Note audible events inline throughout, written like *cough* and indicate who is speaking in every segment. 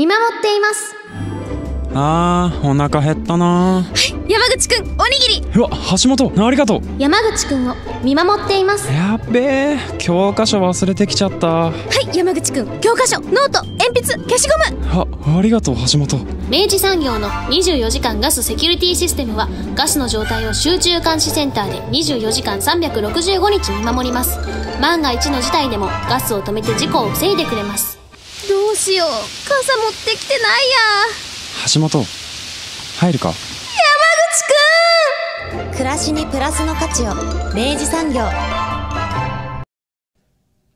Speaker 1: 見守っています
Speaker 2: あーお腹減ったな
Speaker 1: 山口くんおにぎり
Speaker 2: うわ橋本ありがとう
Speaker 1: 山口くんを見守っていますやっべえ
Speaker 2: 教科書忘れてきちゃったはい山口くん教科書ノート鉛筆消しゴムあありがとう橋本明治産業の24時間ガスセキュリティシステムはガスの状態を集中監視センターで24時間365日見守ります万が一の事態でもガスを止めて事故を防いでくれますどうしよう傘持ってきてないや橋本入るか
Speaker 3: 山口くん暮らしにプラスの価値を明治産業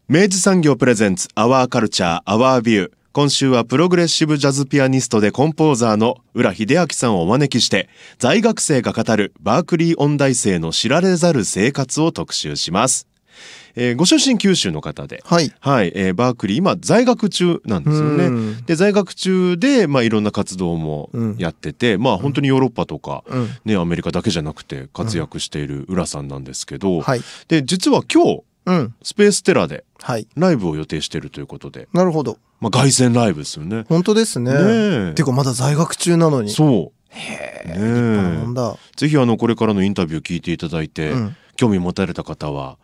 Speaker 2: 明治産業プレゼンツアワーカルチャーアワービュー今週はプログレッシブジャズピアニストでコンポーザーの浦秀明さんをお招きして在学生が語るバークリー音大生の知られざる生活を特集しますえー、ご出身九州の方で、はいはいえー、バークリー今在学中なんですよね。で在学中で、まあ、いろんな活動もやってて、うん、まあ本当にヨーロッパとか、うん、ね、アメリカだけじゃなくて活躍している浦さんなんですけど、うんはい、で実は今日、スペーステラでライブを予定しているということで。なるほど。まあ、凱旋ライブですよね。本
Speaker 4: 当ですね。ねていうかまだ在学中なのに。そう。へえ。ね、
Speaker 2: ぜひあのこれからのインタビュー聞いていただいて、興味持たれた方は、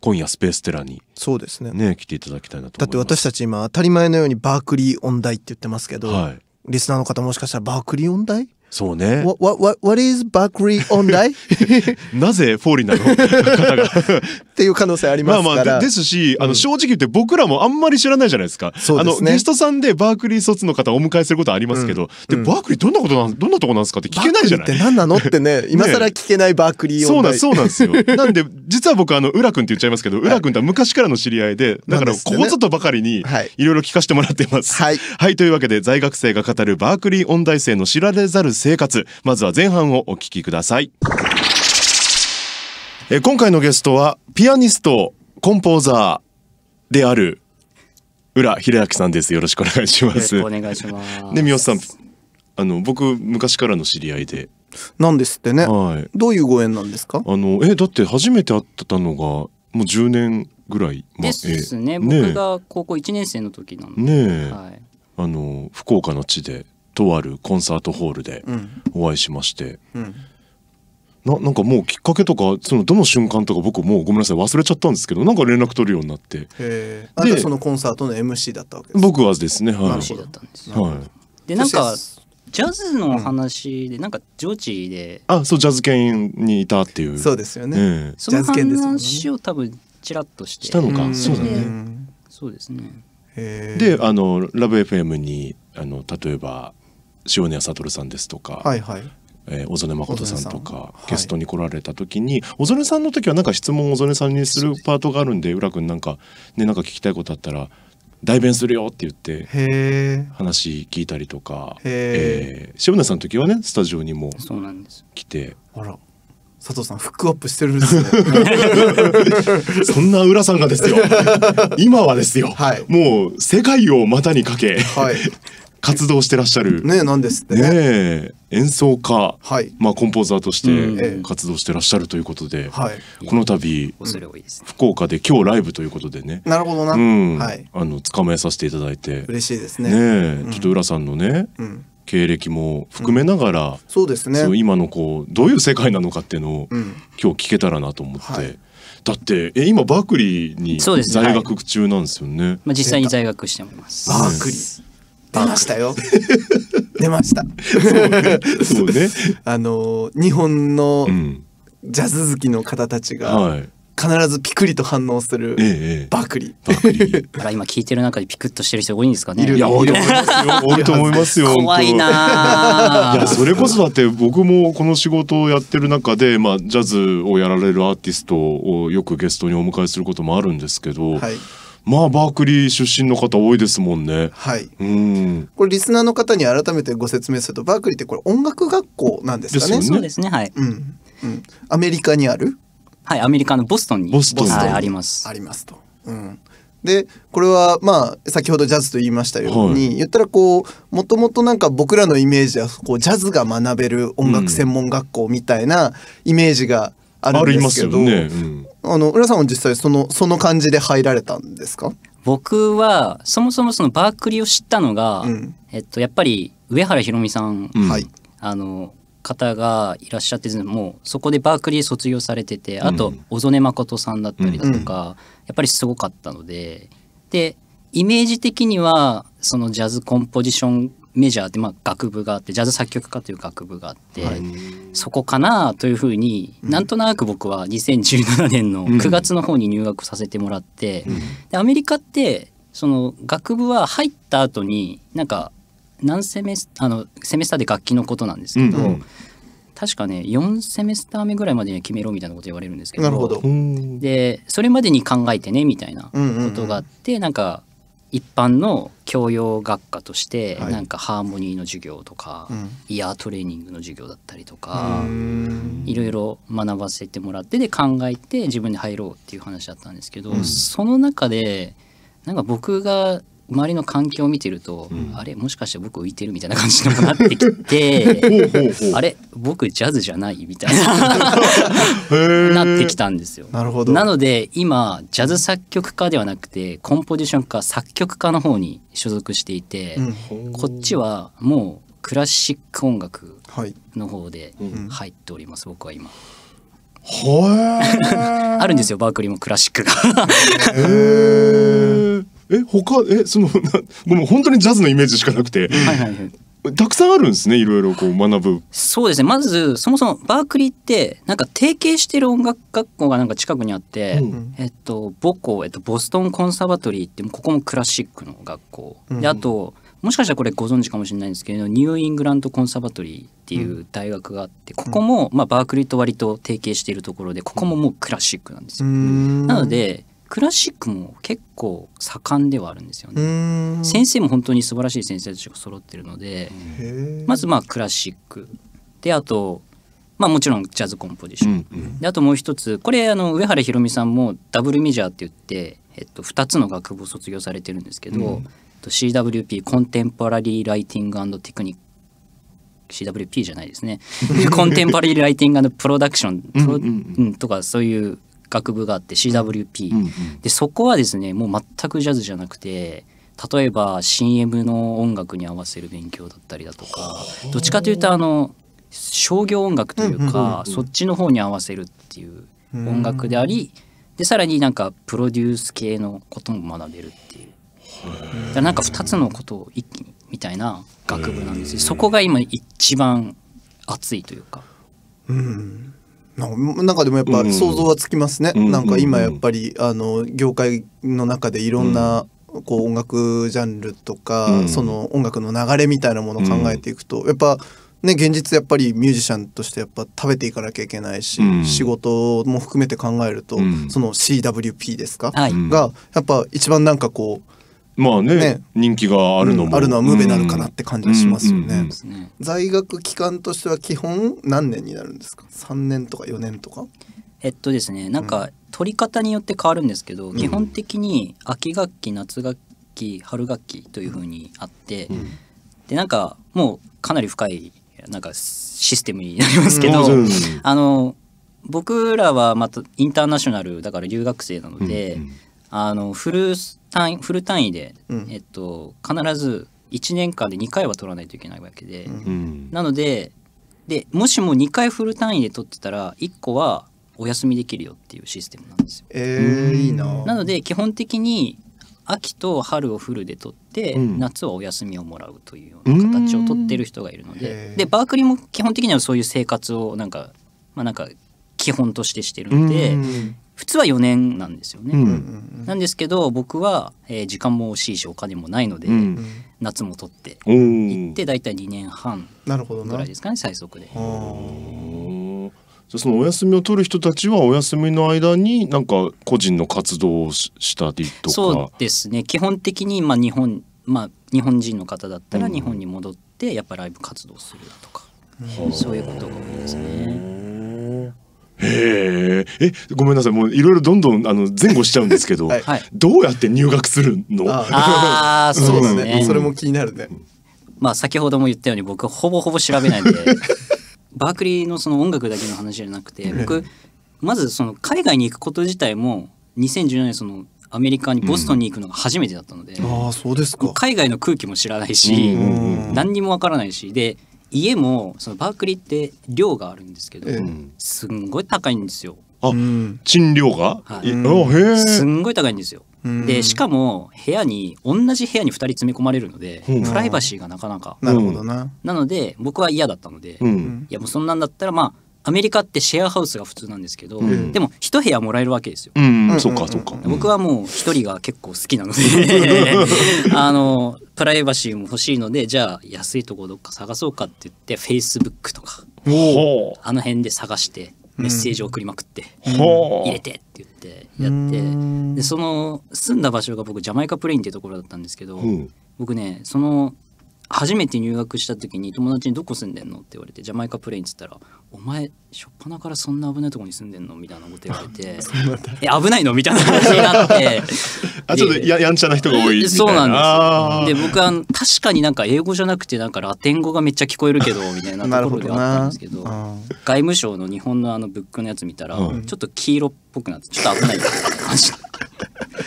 Speaker 2: 今夜スペーステラにそうですねね来ていただきたいなとだ
Speaker 4: って私たち今当たり前のようにバークリー音大って言ってますけど、はい、リスナーの方もしかしたらバークリー音大そうね。What, what, what is Buckley
Speaker 2: on d なぜフォーリーなの *laughs* 方が。っていう可能性ありますまあまあ、ですし、あの、正直言って僕らもあんまり知らないじゃないですか。すね、あの、ゲストさんでバークリー卒の方をお迎えすることありますけど、うん、で、バークリーどんなことなん、どんなとこなんですかって聞けないじゃない。って何なのってね、今更
Speaker 4: 聞けないバークリーそうなん、そうなんですよ。*laughs* なんで、
Speaker 2: 実は僕、あの、浦君って言っちゃいますけど、浦君とは昔からの知り合いで、だから、ここぞとばかりに、いろいろ聞かせてもらっています。はい。はい、というわけで、在学生が語るバークリー音大生の知られざる生活まずは前半をお聞きくださいえ今回のゲストはピアニストコンポーザーである浦秀明さんですよろしくお願いしますお願いしますで三好さんあの僕昔からの知り合いでなんですってね、はい、どういうご縁なんですかあのえだって初めて会ってたのがもう10年ぐらい、まですね、僕が
Speaker 3: 高校1年生の時な
Speaker 2: ので、ねはい、あの福岡の地でとあるコンサートホールでお会いしまして、うん、ななんかもうきっかけとかそのどの瞬間とか僕もうごめんなさい忘れちゃったんですけどなんか連絡取るようになってとそ
Speaker 3: のコンサートの MC だったわ
Speaker 2: けです僕はですねはい MC だったんですは
Speaker 3: い、でなんかジャズの話で、なんか上智で、
Speaker 2: あそうジャズ犬にいたっていうそうですよね、えー、その話
Speaker 3: を多分ちらっとしてしたのかそうだねそうですねであ
Speaker 2: のラブ f m にあの例えば塩谷悟さんですとか、はいはいえー、小曽根誠さんとかゲストに来られた時に、はい、小曽根さんの時はなんか質問を小曽根さんにするパートがあるんで浦君なんかねなんか聞きたいことあったら代弁するよって言って話聞いたりとか、えー、塩根さんの時はねスタジオにも来て。あら佐藤さんフックアップしてるんです *laughs* そんな浦さんがですよ今はですよ、はい、もう世界を股にかけ、はい、活動してらっしゃる。ね、なんですね。ね演奏家、はい、まあコンポーザーとして活動してらっしゃるということで、はい、この度、福岡で今日ライブということでね。なるほどな。うん、はい。あの捕まえさせていただいて。嬉しいですね。ね、ちょっと浦さんのね。うん経歴も含めながら、そうですね今のこうどういう世界なのかっていうのを、今日聞けたらなと思って、だってえ今バークリーに在学中なんですよね。まあ、実際に
Speaker 3: 在学してま
Speaker 2: す。バークリー出
Speaker 4: ましたよ。*laughs* 出ました。そうね。*laughs* あの日本のジャズ好きの方たちが必ずピクリと反応す
Speaker 3: るバクリ。クリ。だ *laughs* から今聞いてる中でピクッとしてる人多いんですかね。いや多いと思います
Speaker 2: よ。多いと思いますよ。怖いな。いやそれこそだって僕もこの仕事をやってる中でまあジャズをやられるアーティストをよくゲストにお迎えすることもあるんですけど。はいまあバークリー出身の方多いですもんね。はい。うん。
Speaker 3: こ
Speaker 4: れリスナーの方に改めてご説明するとバークリーってこれ音楽学校なんですかね。ねそうですねはい、うん。うん。アメリカにある。
Speaker 3: はいアメリカのボストンにボストン、はい、あります。ありますと。うん。
Speaker 4: でこれはまあ先ほどジャズと言いましたように、はい、言ったらこうもともとなんか僕らのイメージはこうジャズが学べる音楽専門学校みたいなイメージがあるんですけど、うんねうん、あの浦さんは実際そのその感じで入られたんですか
Speaker 3: 僕はそもそもそのバークリーを知ったのが、うん、えっと、やっぱり上原ひろみさん、うん、あの方がいらっしゃってもうそこでバークリー卒業されててあと小曽根誠さんだったりだとか、うん、やっぱりすごかったのででイメージ的にはそのジャズコンポジションメジャーで、まあ、学部があってジャズ作曲家という学部があって、はい、そこかなというふうに、うん、なんとなく僕は2017年の9月の方に入学させてもらって、うん、でアメリカってその学部は入った後になんか何セメスあのセメスターで楽器のことなんですけど、うんうん、確かね4セメスター目ぐらいまでに決めろみたいなこと言われるんですけどでそれまでに考えてねみたいなことがあって、うんうんうん、なんか一般の教養学科として、はい、なんかハーモニーの授業とか、う
Speaker 1: ん、イヤー
Speaker 3: トレーニングの授業だったりとかいろいろ学ばせてもらってで考えて自分で入ろうっていう話だったんですけど、うん、その中でなんか僕が周りの環境を見てると、うん、あれもしかして僕浮いてるみたいな感じにもなってきてあれ僕ジャズじゃないみ
Speaker 1: たいな
Speaker 3: なってきたんですよ。なるほどなので今ジャズ作曲家ではなくてコンポジション家作曲家の方に所属していて、うん、こっちはもうクラシック音楽の方で入っております、はいうん、僕は今。
Speaker 2: は *laughs* あるんですよバークリーもクラシックがへええ他えそのな *laughs* ごめん本当にジャズのイメージしかなくて。はいはいはいたくさんあるんですねいろいろこう学ぶそうですねまずそもそもバー
Speaker 3: クリーってなんか提携してる音楽学校がなんか近くにあって、うん、えっと母校、えっと、ボストンコンサバトリーってここもクラシックの学校、うん、であともしかしたらこれご存知かもしれないんですけどニューイングランドコンサバトリーっていう大学があってここも、まあ、バークリーと割と提携しているところでここももうクラシックなんですよ。なのでクラシックも結構盛んではあるんですよ
Speaker 1: ね先生
Speaker 3: も本当に素晴らしい先生たちが揃ってるのでまずまあクラシックであとまあもちろんジャズコンポジション、うんうん、であともう一つこれあの上原ひろみさんもダブルメジャーって言って、えっと、2つの学部を卒業されてるんですけど、うん、CWP コンテンポラリー・ライティングテクニック CWP じゃないですねコンテンポラリー・ライティングプロダクションうん、とかそういう学部があって CWP、うんうん、でそこはですねもう全くジャズじゃなくて例えば CM の音楽に合わせる勉強だったりだ
Speaker 1: とかどっちかという
Speaker 3: とあの商業音楽というか、そっちの方に合わせるっていう音楽であり、でさらになんかプロデュース系のことも学べるっていう。だなんか2つのことを一気にみたいな学部なんですよそこが今一番熱いというか。
Speaker 4: なんかでもやっぱ想像はつきますね、うんなんか今やっぱ
Speaker 3: りあの業
Speaker 4: 界の中でいろんな、こう音楽ジャンルとか、その音楽の流れみたいなものを考えていくと、やっぱね、現実やっぱりミュージシャンとしてやっぱ食べていかなきゃいけないし、うん、仕事も含めて考えると、うん、その CWP ですか、はい、がやっぱ一番なんかこう
Speaker 2: まあね、ね、人気があるのも、うん、あるのはムーベなる
Speaker 4: かなって感じがしますよね、在学期間としては基本何年になるんですか
Speaker 3: 3年とか4年とかえっとですねなんか取り方によって変わるんですけど、
Speaker 4: うん、基
Speaker 1: 本
Speaker 3: 的に秋学期夏学期春学期というふうにあって、うん、でなんかもうかなり深いなんかシステムになりますけど、あの僕らはまたインターナショナルだから留学生なので、うんうん、あのフル単位フル単位で、うん、えっと、必ず1年間で2回は取らないといけないわけで、うん、なのででもしも2回フル単位で取ってたら1個はお休みできるよっていうシステムなんですよ。えー、いいななので基本的に秋と春をフルで取って、うん、夏はお休みをもらうという
Speaker 1: ような形を取ってる人がいるのでで
Speaker 3: バークリーも基本的にはそういう生活をなんかまあなんか基本としてしてるので普通は4年なんですよね、う
Speaker 1: ん、
Speaker 3: なんですけど僕は、えー、時間も惜しいしお金もないので、うん、夏も取って
Speaker 2: 行
Speaker 4: って
Speaker 3: 大体2年半ぐらいですかね最速で。じ
Speaker 2: ゃそのお休みを取る人たちはお休みの間になんか個人の活動をしたりとかそう
Speaker 3: ですね基本的にまあ日本まあ日本人の方だったら日本に戻ってやっぱライブ活動するとか、うん、そういうことが多いですね。
Speaker 2: へえごめんなさいもういろいろどんどんあの前後しちゃうんですけど、*laughs* はい、どうやって入学するのああ *laughs* そうですね、うん、それも
Speaker 3: 気になるね、まあ先ほども言ったように僕ほぼほぼ調べないんで *laughs* バークリーのその音楽だけの話じゃなくて僕まずその海外に行くこと自体も2014年そのアメリカにボストンに行くのが初めてだったの
Speaker 4: で、うん、あそうです
Speaker 3: か海外の空気も知らないし、何にもわからないしで家もそのバークリーって寮があるんですけど、えー、すんごい高いんですよ。
Speaker 2: あ、賃料が、は
Speaker 1: い、す
Speaker 2: んごい高
Speaker 3: いんですよ。でしかも部屋に同じ部屋に2人詰め込まれるので、うん、プライバシーがなかなかなるほどななので僕は嫌だったので、うん、いやもうそんなんだったらまあアメリカってシェアハウスが普通なんですけど、うん、でも一部屋もらえるわけですよ。そうかそうか。僕はもう一人が結構好きなので *laughs* あのプライバシーも欲しいのでじゃあ安いとこどっか探そうかって言ってフェイスブックとかあの辺で探してメッセージを送りまくって、うん、入れてって言ってやってでその住んだ場所が僕ジャマイカプレインっていうところだったんですけど、うん、僕ねその初めて入学した時に友達に「どこ住んでんの?」って言われて「ジャマイカプレイン」っつったら「お前しょっぱなからそんな危ないとこに住んでんの?」みたいなこと言われて「*laughs* え危ないの?」みたいな話になって *laughs* あちょっとややんちゃな人が多いそうなんですで僕は確かになんか英語じゃなくてなんかラテン語がめっちゃ聞こえるけどみたいなところではあったんですけど外務省の日本のあのブックのやつ見たら、うん、ちょっと黄色っぽくなってちょっと危ない感じ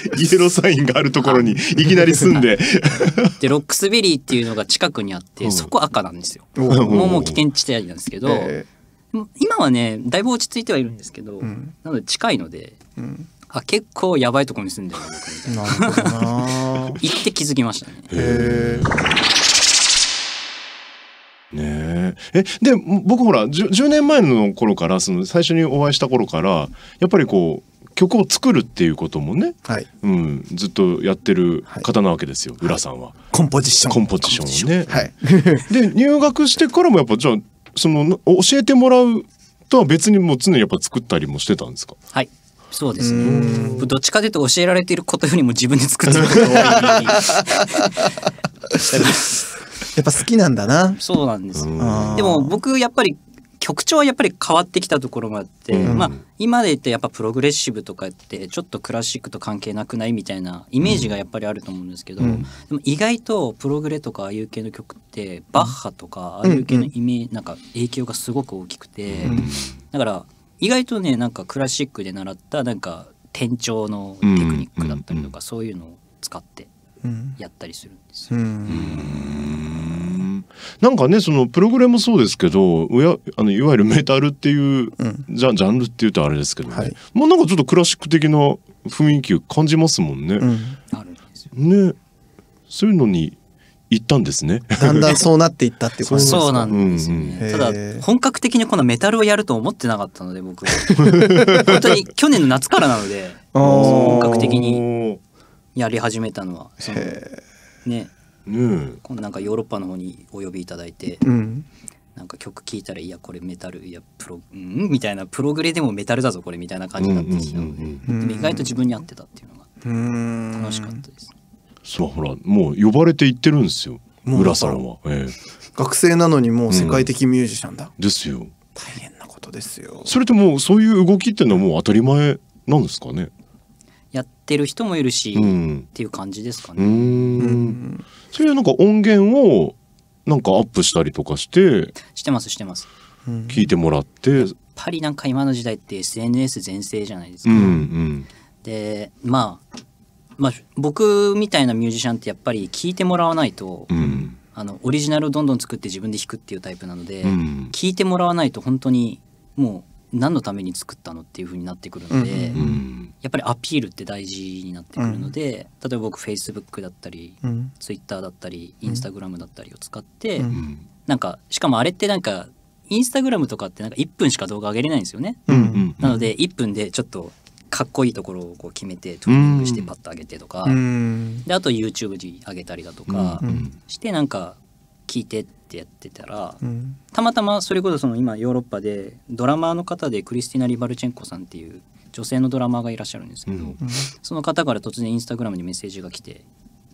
Speaker 2: *laughs* イエローサインがあるところにいきなり住んで *laughs* でロックスベリーって
Speaker 3: いうのが近くにあって、そこ赤なんですよ、
Speaker 1: もうもう危
Speaker 3: 険地帯なんですけど、えー、今はねだいぶ落ち着いてはいるんですけど、うん、なので近いので、うん、あ結構やばいところに住
Speaker 2: んでるななるな *laughs* 行って気づきましたねへねええで僕ほら 10, 10, 年前の頃からその最初にお会いした頃からやっぱりこう曲を作るっていうこともね、はいうん、ずっとやってる方なわけですよ、浦さんは、コンポジションコンポジションね、はい、*laughs* で入学してからもやっぱじゃあその教えてもらうとは別にもう常にやっぱ作ったりもしてたんですか
Speaker 3: はいそうですねどっちかというと教えられていることよりも自分で作ってることが多い *laughs*
Speaker 4: やっぱ好きなんだなそうなんですでも
Speaker 3: 僕やっぱり曲調はやっぱり変わってきたところもあって、うん、まあ今で言ってやっぱプログレッシブとかってちょっとクラシックと関係なくないみたいなイメージがやっぱりあると思うんですけど、うん、でも意外とプログレとかああいう系の曲ってバッハとかああいう系のイメージ、なんか影響がすごく大きくて、だから意外とねなんかクラシックで習ったなんか転調のテクニックだったりとか、そういうのを使ってやったりするんで
Speaker 1: すよ。うん
Speaker 2: なんかねそのプログラムそうですけどやあのいわゆるメタルっていう、うん、ジャジャンルっていうとあれですけどね、はい、もうなんかちょっとクラシック的な雰囲気を感じますもんね。うん、ねそういうのに行ったんですね。だんだんそうなっていったってことですか。そうなんです
Speaker 3: よね。うんうん、ただ
Speaker 2: 本格的にこのメ
Speaker 3: タルをやると思ってなかったので僕 *laughs* 本当に去年の夏からなので本格的にやり始めたのはそのねね、今度なんかヨーロッパの方にお呼びいただいて、うん、なんか曲聴いたらいやこれメタルいやプロ、うん、みたいなプログレでもメタルだぞこれみたいな感じになってきで、でも意外と自分に合ってたっていう
Speaker 2: のが楽しかったです、そうほらもう呼ばれて行ってるんですよ浦さんは、ええ、学生なのにもう世界的ミュージシャンだ、うん、ですよ大変なことですよそれともうそういう動きっていうのはもう当たり前なんですかねやって
Speaker 3: る人もいるし、うん、っていう感じですか
Speaker 2: ね。うんそういうなんか音源をなんかアップしたりとかしてしてますしてます。聞いてもらって、やっ
Speaker 3: ぱりなんか今の時代って SNS 全盛じゃないです
Speaker 1: か。うんうん、
Speaker 3: でまあまあ、僕みたいなミュージシャンってやっぱり聞いてもらわないと、うん、あのオリジナルをどんどん作って自分で弾くっていうタイプなので、うん、聞いてもらわないと本当にもう何のために作ったのっていうふうになってくるので、うんやっぱりアピールって大事になってくるので、うん、例えば僕 Facebook だったり、うん、Twitter だったり Instagram だったりを使って、うん、なんかしかもあれってなんかインスタグラムとかってなんか1分しか動画上げれないんですよね。
Speaker 1: うんなので
Speaker 3: 1分でちょっとかっこいいところをこう決めてトーニングしてパッと上げてとか、うん、であと YouTube に上げたりだとかしてなんか聞いてってやってたら、うん、たまたまそれこそその今ヨーロッパでドラマーの方でクリスティナ・リバルチェンコさんっていう女性のドラマーがいらっしゃるんですけど、うん、その方から突然インスタグラムにメッセージが来て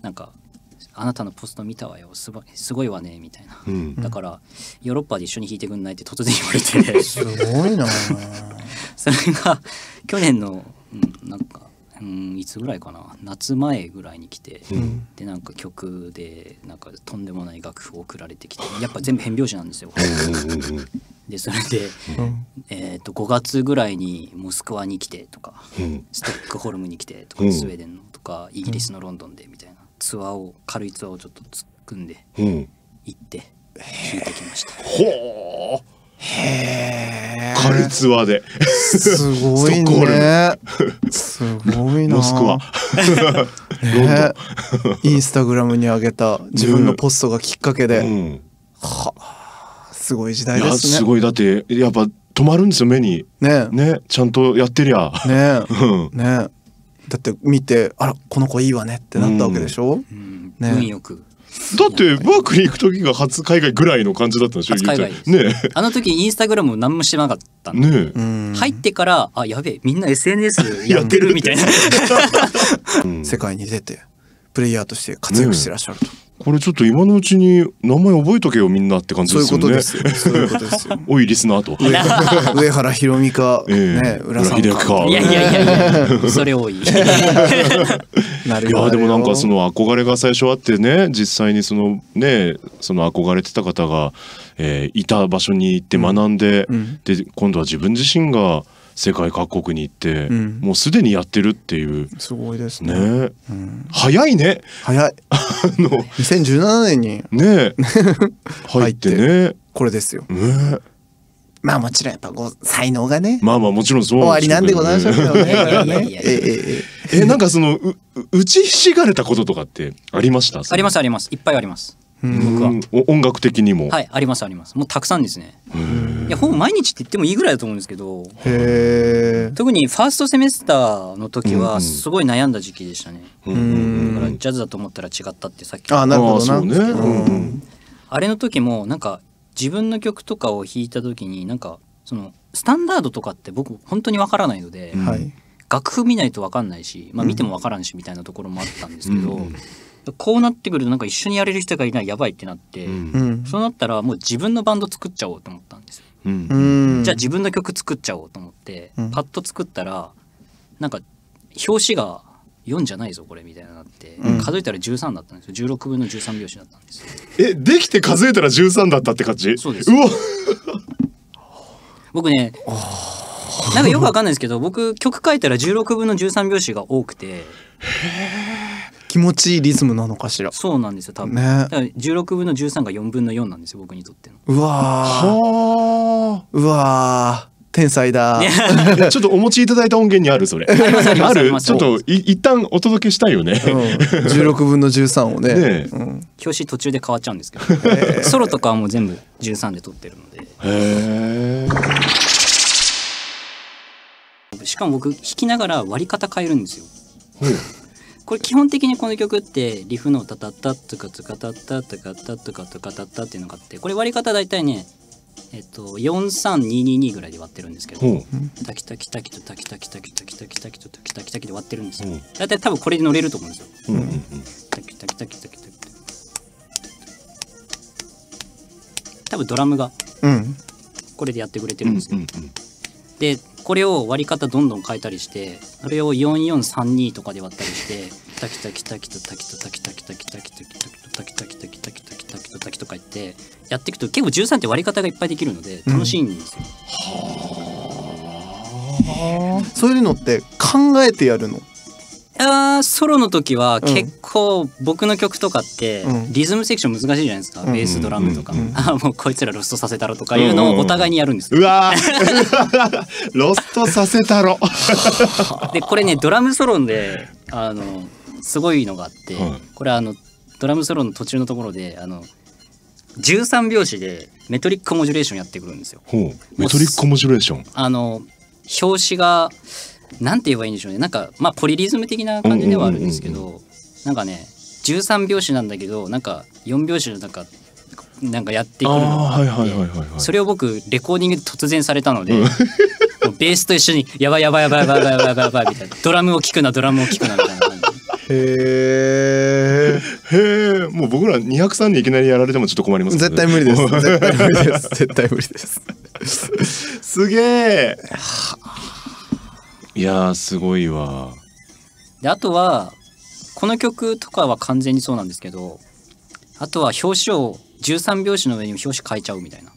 Speaker 3: なんか「あなたのポスト見たわよすごいわね」みたい
Speaker 1: な、うん、だか
Speaker 3: らヨーロッパで一緒に弾いてくんないって突然言われてす
Speaker 1: ごいな *laughs*
Speaker 3: それが去年の、うん、なんかうんいつぐらいかな夏前ぐらいに来て、うん、でなんか曲でなんかとんでもない楽譜を送られてきてやっぱ全部変拍子なんですよ。*laughs* でそれで、うん、えー、と5月ぐらいにモスクワに来てとか、うん、ストックホルムに来てとか、スウェーデンのとかイギリスのロンドンでみたいなツアーを軽いツアーをちょっと組んで
Speaker 1: 行って弾いてきました。ほーへえ。カル
Speaker 2: ツアーで。すごいね。すごいな。モスクワ。
Speaker 4: ね、インスタグラムに上げた自分のポストがきっかけ
Speaker 2: で。うん、はすごい時代ですね。すごいだってやっぱ止まるんですよ目に。ね。ねちゃんとやってりゃ。ね。うん、ね。だって見てあらこの子いいわねってなったわけでしょ。うん、ね。運よく。だってバークリー行く
Speaker 3: 時が初海外ぐらいの感じだったんでしょ海外ねあの時インスタグラム何もしてなかったね入ってからあやべえみんな SNS *laughs* やってるみたいな
Speaker 2: *laughs* 世界に出てプレイヤーとして活躍してらっしゃると。ねこれちょっと今のうちに名前覚えとけよみんなって感じですよね。そういうことですよ。いリスナーと。上原
Speaker 1: ひ
Speaker 4: ろみか、ね、浦さ
Speaker 2: んか。いやいやい
Speaker 1: や
Speaker 4: いや、それ多い。
Speaker 2: *laughs* いやでもなんかその憧れが最初あってね、実際にそのね、その憧れてた方が、えー、いた場所に行って学んで、で今度は自分自身が。世界各国に行って、うん、もうすでにやってるっていうすごいですね、ねうん、早いね早い *laughs* あの2017年にね *laughs* 入ってねこれですよ、ね、
Speaker 4: まあもちろんやっぱご才
Speaker 2: 能がねまあまあもちろんそう終わりなんでございましょうけどねえええなんかそのう打ちひしがれたこととかってありましたありますありますいっぱいあります僕は音楽的にも
Speaker 3: はいありますありますもうたくさんですねいやほぼ毎日って言ってもいいぐらいだと思うんですけど特にファーストセメスターの時はすごい悩んだ時期でしたねだからジャズだと思ったら違ったってさっきあなるほどなあれの時もなんか自分の曲とかを弾いた時になんかそのスタンダードとかって僕本当にわからないので、はい、楽譜見ないとわかんないし、まあ、見てもわからんしみたいなところもあったんですけど、うんこうなってくるとなんか一緒にやれる人がいないやばいってなって、うん、そうなったらもう自分のバンド作っちゃおうと思ったんですよ、
Speaker 1: うん、じゃあ
Speaker 3: 自分の曲作っちゃおうと思って、うん、パッと作ったらなんか表紙が4じゃないぞこれみたいななって、数えたら13だったんですよ16分の13拍子だったんです
Speaker 2: えできて数えたら13だったって感じそうですうわ *laughs* 僕
Speaker 3: ねなんかよくわかんないですけど僕曲書いたら16分の13拍子が多くて
Speaker 4: 気持ちいいリズムなのかし
Speaker 3: らそうなんですよ多分、ね、だか16分の13が4分の4なんですよ僕にとって
Speaker 2: のうわうわ天才だちょっとお持ちいただいた音源にあるそれあるちょっと一旦お届けしたいよね、うん、16分の13をね、ねうん、表紙途中で変わっちゃうんですけ
Speaker 3: どソロとかはもう全部13で撮ってるので
Speaker 2: へえ
Speaker 3: しかも僕弾きながら割り方変えるんですよ、うんこれ基本的にこの曲ってリフのタタタツカツカタタとか、タツタッカタタっていうのがあってこれ割り方大体ねえっと43222ぐらいで割ってるんですけどタキタキタキとタキタキタキタキタキタキタキタキタキで割ってるんですよ大体多分これで乗れると思うんですよタキタキタキタキタキ多分ドラムがこれでやってくれてるんですよでこれを割り方どんどん変えたりしてそれを4432とかで割ったりしてタキタキタキタタキタタキタキタキタキタキタキタキタキタキタキタキタキタキタキとか言ってやっていくと結構13って割り方がいっぱいできるので楽しいんですよ。
Speaker 4: はあ。そういうのって考えてやるの
Speaker 3: ソロの時は結構僕の曲とかってリズムセクション難しいじゃないですか、う
Speaker 1: ん、ベースドラムとか、
Speaker 3: うんうん、あもうこいつらロストさせたろとかいうのをお互いにやるんですうわ *laughs* ロス
Speaker 2: トさせたろ
Speaker 3: *laughs* でこれねドラムソロンであのすごいのがあって、これあのドラムソロンの途中のところであの13拍子でメトリックモジュレーションやってくるんですよ。
Speaker 2: メトリックモジュレーション
Speaker 3: あの表紙がなんて言えばいいんでしょうねなんかまあポリリズム的な感じではあるんですけどなんかね13拍子なんだけどなんか4拍子なんかなんかやってくるのが
Speaker 1: あって
Speaker 3: それを僕レコーディングで突然されたので、うん、*laughs* ベースと一緒に「やばいやばいやばいやばいやばいやばいやばい」みたいな「ドラムを聴くなドラムを聴くな」みたいな感じ。
Speaker 2: へえもう僕ら203にいきなりやられてもちょっと困ります、ね、絶対無理です絶対無理です
Speaker 3: *laughs* すげえ
Speaker 2: いやすごいわ
Speaker 3: であとはこの曲とかは完全にそうなんですけどあとは表紙を13拍子の上に表紙変えちゃうみたいな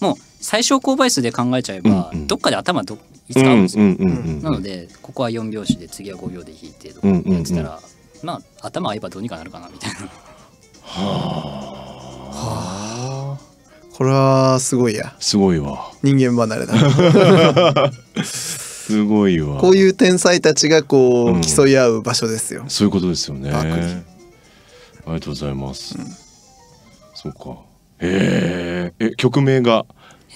Speaker 3: もう最小公倍数で考えちゃえば、うんうん、どっかで頭ど
Speaker 1: いつかうんですよ、うんうんうんうん、なので
Speaker 3: ここは4拍子で次は5秒で弾いてとかやってたら、うんうんうん、まあ頭合えばどうにかなるかなみたいなはあ、
Speaker 2: はあ、これ
Speaker 4: はすごいやすごいわ人間離れだ *laughs*
Speaker 2: すごいわこ
Speaker 4: ういう天才たちがこう、競い合う場所です
Speaker 2: よそういうことですよねありがとうございます、うん、そうか
Speaker 1: え
Speaker 2: ー、え曲名が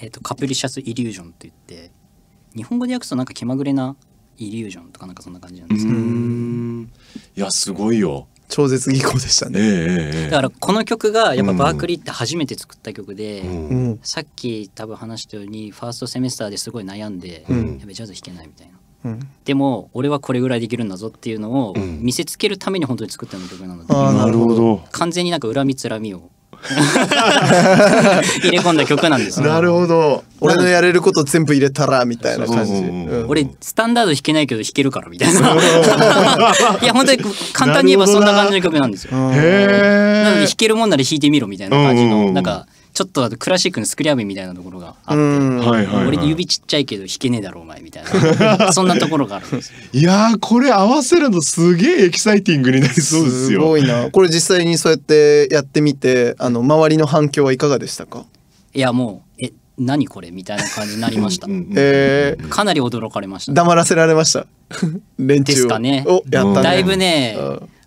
Speaker 2: えっ、ー、とカプリシャス・イリュージョンって言って
Speaker 3: 日本語で訳すとなんか気まぐれなイリュージョンとかなんかそんな感じなんですけ
Speaker 2: どいやすごいよ超絶技巧でしたね、えー、だから
Speaker 3: この曲がやっぱバークリーって初めて作った曲で、うん、さっき多分話したようにファーストセメスターですごい悩んで、うん、やジャズ弾けないみたいな。うん、でも俺はこれぐらいできるんだぞっていうのを見せつけるために本当に作った曲なので、うん、なるほど完全になんか恨みつらみを *laughs* 入れ込んだ曲なんですな
Speaker 4: るほど俺のやれること全部入れたらみ
Speaker 3: たいな感じ、俺スタンダード弾けないけど弾けるからみたいな *laughs* いや本当に簡単に言えばそんな感じの曲なんで
Speaker 1: すよなので弾
Speaker 3: けるもんなら弾いてみろみたいな
Speaker 1: 感じの、なんか
Speaker 3: ちょっとクラシックのスクリアーみたいなところ
Speaker 1: があって、はいはい、俺
Speaker 3: 指ちっちゃいけど弾けねえだろお前み
Speaker 2: たいな
Speaker 3: *laughs* そんなところがあるんで
Speaker 2: すいやこれ合わせるのすげえエ
Speaker 4: キサイティングになりそうですよすごいなこれ実際にそうやってやってみてあの周りの
Speaker 3: 反響はいかがでしたかいやもうえ何これみたいな感じになりました、えー、かなり驚かれました、ね、
Speaker 4: 黙らせられました連中ですかね
Speaker 3: おやった、ね、だいぶね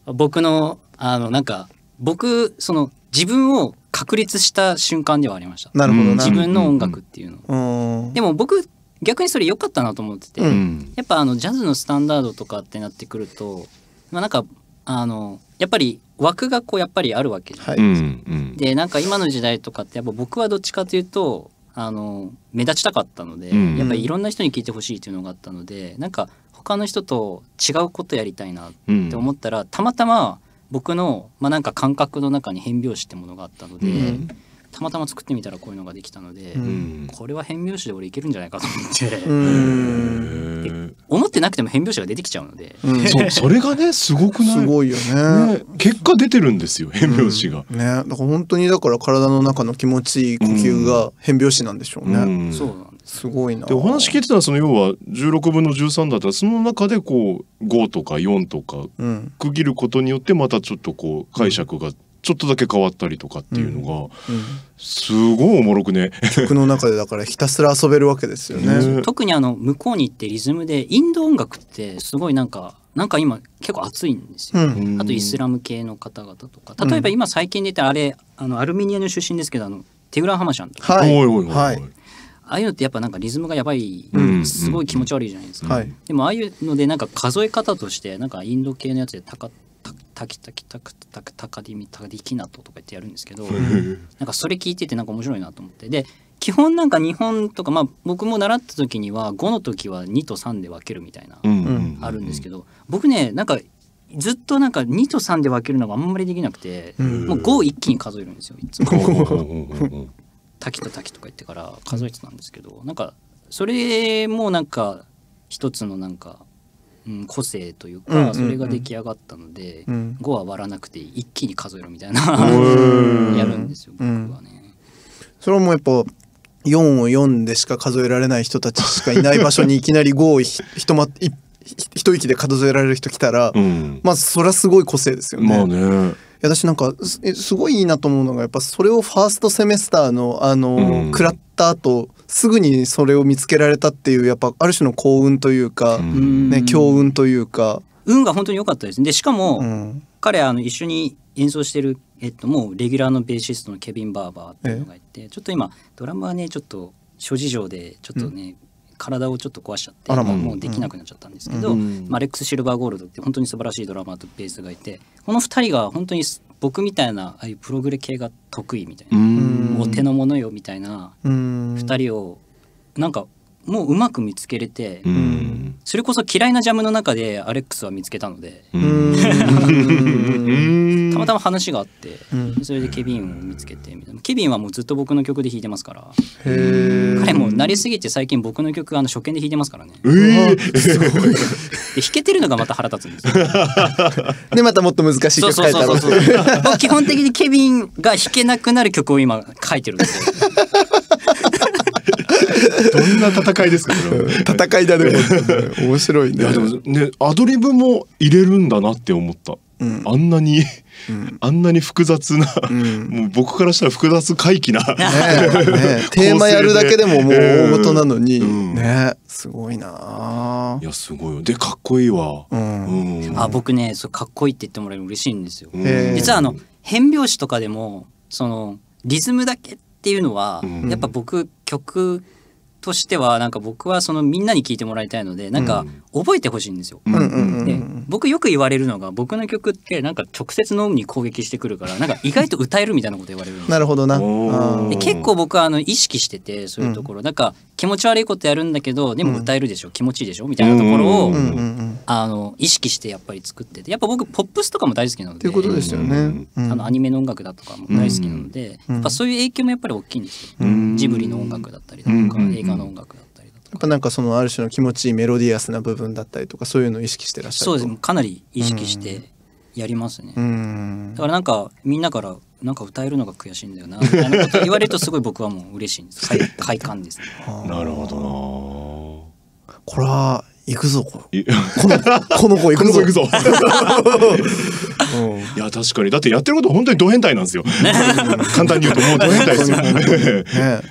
Speaker 3: 僕のあのなんか僕その自分を確立した瞬間ではありました。なるほど自分の音楽っていうの。でも僕逆にそれ良かったなと思ってて、うん、やっぱあのジャズのスタンダードとかってなってくると、まあ、なんかあのやっぱり枠がこうやっぱりあるわけじゃないですか。はいうんでなんか今の時代とかってやっぱ僕はどっちかというとあの目立ちたかったので、うん、やっぱりいろんな人に聞いてほしいっていうのがあったのでなんか他の人と違うことやりたいなって思ったら、うん、たまたま僕の、まあ、なんか感覚の中に変拍子ってものがあったので、うん、たまたま作ってみたらこういうのができたので、うん、これは変拍子で俺いけるんじゃないかと思って思ってなくても変拍子が出てきちゃうので、そ
Speaker 2: それがねすごくないすごいよね、ね、結果出てるんですよ変拍子が、
Speaker 3: ね
Speaker 4: だから本当にだから体の中の気持ちいい呼吸
Speaker 2: が変拍子なんでしょう
Speaker 4: ね、そうすごいな。
Speaker 2: でお話聞いてたらその要は16分の13だったらその中でこう5とか4とか区切ることによってまたちょっとこう解釈がちょっとだけ変わったりとかっていうのが、すごいおもろくね、う曲の中でだからひたすら遊べるわけですよね。特
Speaker 3: にあの向こうに行ってリズムでインド音楽ってすごいなんかなんか今結構熱いんで
Speaker 1: すよ、うん、あとイス
Speaker 3: ラム系の方々とか例えば今最近出てあれあのアルメニアの出身ですけどあのテグラン・ハマシャンとか、はい、はい、ああいうのってやっぱなんかリズムがやばい、すごい気持ち悪いじゃないですか、うん、でもああいうのでなんか数え方としてなんかインド系のやつでタカタキタキタクタクタカディミタディキナトとか言ってやるんですけどなんかそれ聞いててなんか面白いなと思ってで基本なんか日本とかまあ僕も習った時には5の時は2と3で分けるみたいな、うんあるんですけど僕ねなんかずっとなんか2と3で分けるのがあんまりできなくて、もう5一気に数えるんですよいつも。滝と滝とか言ってから数えてたんですけどなんかそれもなんか一つのなんか、うん、個性というか、それが出来上がったので、う5は割らなくて一気に数えるみたいなやるんですよ僕
Speaker 4: はね。それもやっぱ4を4でしか数えられない人たちしかいない場所にいきなり5 *laughs* をひひとま一息で数えられる人来たら、うん、まあそれはすごい個性ですよね。まあね私なんかすごいいいなと思うのがやっぱそれをファーストセメスターのあの、うん、食らった後すぐにそれを見つけられたっていうやっぱある種の幸運というか、うん、ね、強運というか
Speaker 3: 運が本当に良かったですでしかも、うん、彼あの一緒に演奏してる、えっと、もうレギュラーのベーシストのケビン・バーバーっていうのがいてちょっと今ドラムはねちょっと諸事情でちょっとね、体をちょっと壊しちゃって、もうできなくなっちゃったんですけど、うん、まあ、レックス・シルバーゴールドって本当に素晴らしいドラマーとベースがいてこの2人が本当に僕みたいなああいうプログレ系が得意みたい
Speaker 1: なお手の
Speaker 3: 物よみたいな
Speaker 1: 2
Speaker 3: 人をなんかもううまく見つけれて、うん、それこそ嫌いなジャムの中でアレックスは見つけたので *laughs* たまたま話があって、それでケビンを見つけてケビンはもうずっと僕の曲で弾いてますから
Speaker 1: 彼も
Speaker 3: なりすぎて最近僕の曲あの初見で弾いてますからね、
Speaker 1: えー、すごい弾
Speaker 3: けてるのがまた腹立つんですよ *laughs*
Speaker 4: でまたもっと難しい曲書いたう。
Speaker 3: *laughs* 基本的にケビンが弾けなくなる曲を今書いてるんですよどんな戦いですか
Speaker 2: 戦いだね面白いねいやでもねアドリブも入れるんだなって思った、うん、あんなに、うん、あんなに複雑な、うん、もう僕からしたら複雑怪奇な、ねね、テーマやるだけでももう大事なのに、ね
Speaker 3: すごいないやすごいよでかっこいいわ、あ僕ねそかっこいいって言ってもらえる嬉しいんですよ実はあの変拍子とかでもそのリズムだけっていうのは、やっぱ僕曲としてはなんか僕はそのみんなに聞いてもらいたいのでなんか覚えてほしいんですよ、うん、で僕よく言われるのが僕の曲ってなんか直接脳に攻撃してくるからなんか意外と歌えるみたいなこと言われ
Speaker 4: るなるほどな
Speaker 3: で結構僕はあの意識しててそういうところ、うん、なんか気持ち悪いことやるんだけどでも歌えるでしょ、うん、気持ちいいでしょみたいなところを、あの意識してやっぱり作っててやっぱ僕ポップスとかも大好きなのでいうことですよね、あのアニメの音楽だとか
Speaker 1: も大好きなので、うん、やっぱ
Speaker 3: そういう影響もやっぱり大きいんですよ、ジブリの音楽だったりだとか、映画の音楽だったりだとかやっぱなんかそ
Speaker 4: のある種の気持ちいいメロディアスな部分だったりとかそういうのを意識してらっしゃるそうですかなり意識し
Speaker 3: てやりますね、だからなんかみんなからなんか歌えるのが悔しいんだよなみたいなこと言われるとすごい僕はもう嬉しいんです *laughs* 快感です、ね、なるほど
Speaker 4: なこれは行くぞこの子行くぞ行くぞ *laughs*
Speaker 2: いや確かにだってやってること本当にド変態なんですよ、簡単に言うともうド変態ですよ、*laughs* ね、